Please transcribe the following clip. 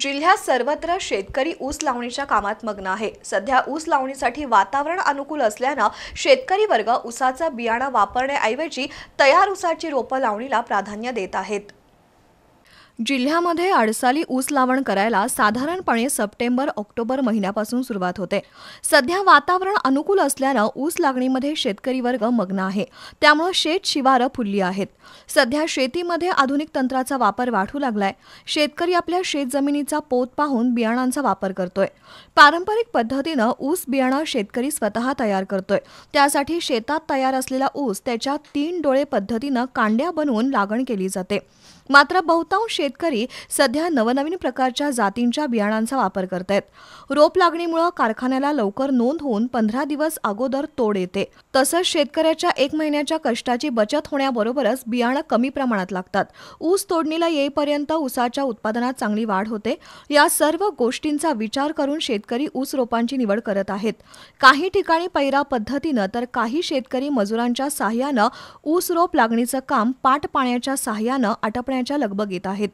जिल्ह्यात सर्वत्र शेतकरी ऊस लावणीच्या कामात मग्न आहे सध्या ऊस लावणीसाठी वातावरण अनुकूल असल्यानं शेतकरी वर्ग ऊसाचा बियाणा वापरण्याऐवजी तयार ऊसाची रोपं लावणीला प्राधान्य देत आहेत जिल्ह्यामध्ये आडसाली ऊस लावण करायला साधारणपणे सप्टेंबर ऑक्टोबर महिन्यापासून सुरुवात होते सध्या वातावरण अनुकूल असल्यानं ऊस लागणीमध्ये शेतकरी वर्ग मग्न आहे त्यामुळे शेत शिवारं फुलली आहेत सध्या शेतीमध्ये आधुनिक तंत्राचा वापर वाढू लागलाय शेतकरी आपल्या जमिनीचा पोत पाहून बियाणांचा वापर करतोय पारंपरिक पद्धतीनं ऊस बियाणं शेतकरी स्वतः तयार करतोय त्यासाठी शेतात तयार असलेला ऊस त्याच्या तीन डोळे पद्धतीनं कांड्या बनवून लागण केली जाते मात्र बहुतांश शेतकरी सध्या नवनवीन प्रकारच्या जातींच्या बियाणांचा वापर करत आहेत रोप लागणीमुळे कारखान्याला लवकर नोंद होऊन पंधरा दिवस अगोदर तोड येते तसंच शेतकऱ्याच्या एक महिन्याच्या कष्टाची बचत होण्याबरोबरच बियाणं कमी प्रमाणात लागतात ऊस तोडणीला येईपर्यंत ऊसाच्या उत्पादनात चांगली वाढ होते या सर्व गोष्टींचा विचार करून शेतकरी ऊस रोपांची निवड करत आहेत काही ठिकाणी पैरा पद्धतीनं तर काही शेतकरी मजुरांच्या साह्यानं ऊस रोप लागणीचं काम पाट पाण्याच्या साहाय्यानं आटपण्याच्या येत आहेत